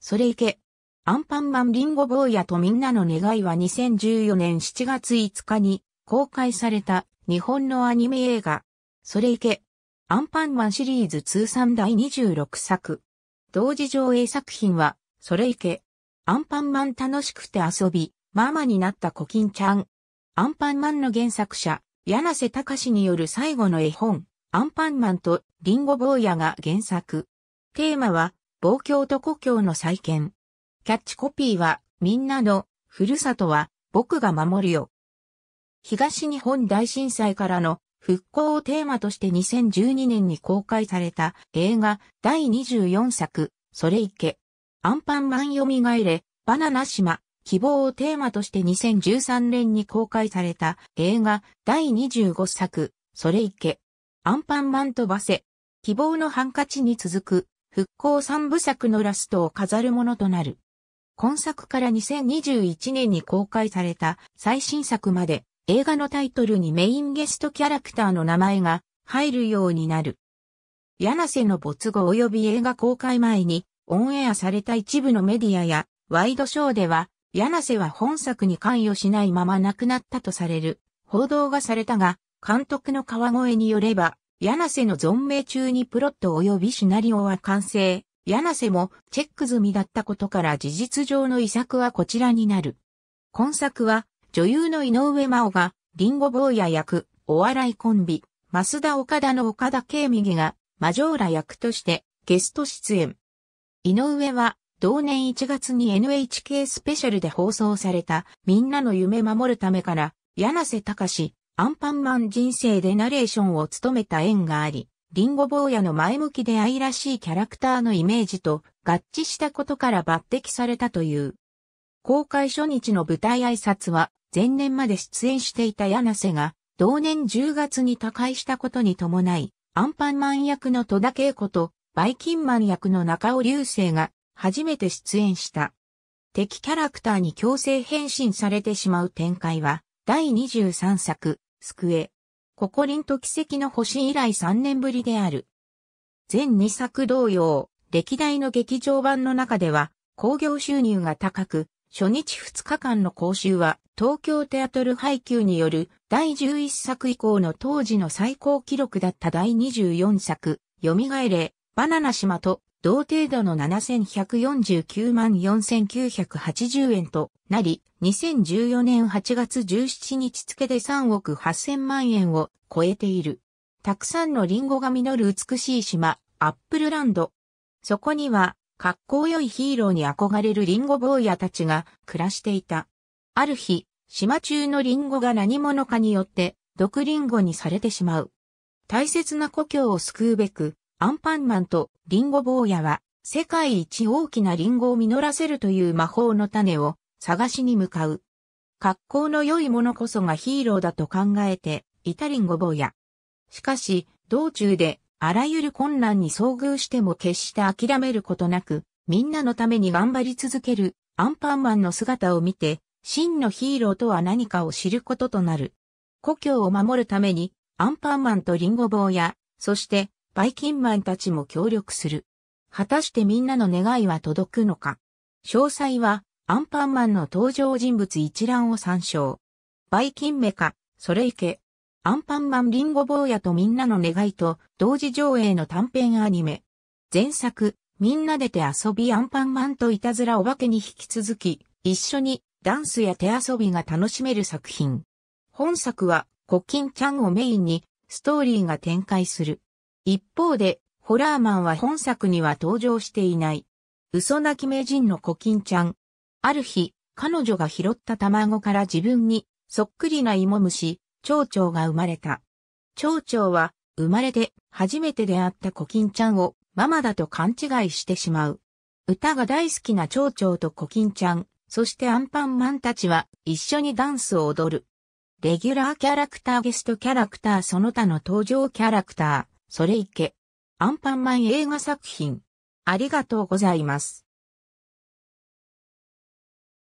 それいけ。アンパンマンリンゴ坊やとみんなの願いは2014年7月5日に公開された日本のアニメ映画。それいけ。アンパンマンシリーズ通算第26作。同時上映作品は、それいけ。アンパンマン楽しくて遊び、ママになったコキンちゃん。アンパンマンの原作者、柳瀬隆による最後の絵本、アンパンマンとリンゴ坊やが原作。テーマは、望郷と故郷の再建。キャッチコピーは、みんなの、ふるさとは、僕が守るよ。東日本大震災からの復興をテーマとして2012年に公開された映画第24作、それいけ。アンパンマン蘇れ、バナナ島、希望をテーマとして2013年に公開された映画第25作、それいけ。アンパンマン飛ばせ。希望のハンカチに続く復興三部作のラストを飾るものとなる。今作から2021年に公開された最新作まで映画のタイトルにメインゲストキャラクターの名前が入るようになる。柳瀬の没後及び映画公開前にオンエアされた一部のメディアやワイドショーでは柳瀬は本作に関与しないまま亡くなったとされる報道がされたが監督の川越によれば柳瀬の存命中にプロット及びシナリオは完成。柳瀬もチェック済みだったことから事実上の遺作はこちらになる。今作は女優の井上真央がリンゴ坊や役、お笑いコンビ、増田岡田の岡田圭右がマジョーラ役としてゲスト出演。井上は同年1月に NHK スペシャルで放送されたみんなの夢守るためから柳瀬隆アンパンマン人生でナレーションを務めた縁があり、リンゴ坊やの前向きで愛らしいキャラクターのイメージと合致したことから抜擢されたという。公開初日の舞台挨拶は前年まで出演していた柳瀬が同年10月に他界したことに伴い、アンパンマン役の戸田恵子とバイキンマン役の中尾流星が初めて出演した。敵キャラクターに強制変身されてしまう展開は第23作救え。ココリンと奇跡の星以来3年ぶりである。全2作同様、歴代の劇場版の中では、興行収入が高く、初日2日間の講習は、東京テアトル配給による第11作以降の当時の最高記録だった第24作、蘇れ、バナナ島と同程度の7149万4980円となり、2014年8月17日付で3億8000万円を超えている。たくさんのリンゴが実る美しい島、アップルランド。そこには、格好良いヒーローに憧れるリンゴ坊やたちが暮らしていた。ある日、島中のリンゴが何者かによって毒リンゴにされてしまう。大切な故郷を救うべく、アンパンマンとリンゴ坊やは、世界一大きなリンゴを実らせるという魔法の種を探しに向かう。格好の良いものこそがヒーローだと考えていたリンゴ坊や。しかし、道中であらゆる困難に遭遇しても決して諦めることなく、みんなのために頑張り続けるアンパンマンの姿を見て、真のヒーローとは何かを知ることとなる。故郷を守るために、アンパンマンとリンゴ坊や、そしてバイキンマンたちも協力する。果たしてみんなの願いは届くのか詳細はアンパンマンの登場人物一覧を参照。バイキンメカ、それいけ。アンパンマンリンゴ坊やとみんなの願いと同時上映の短編アニメ。前作、みんなで手遊びアンパンマンといたずらお化けに引き続き、一緒にダンスや手遊びが楽しめる作品。本作は、コッキンちゃんをメインに、ストーリーが展開する。一方で、ホラーマンは本作には登場していない。嘘泣き名人のコキンちゃん。ある日、彼女が拾った卵から自分にそっくりな芋虫、蝶々が生まれた。蝶々は生まれて初めて出会ったコキンちゃんをママだと勘違いしてしまう。歌が大好きな蝶々とコキンちゃん、そしてアンパンマンたちは一緒にダンスを踊る。レギュラーキャラクターゲストキャラクターその他の登場キャラクター。それいけ。アンパンマン映画作品。ありがとうございます。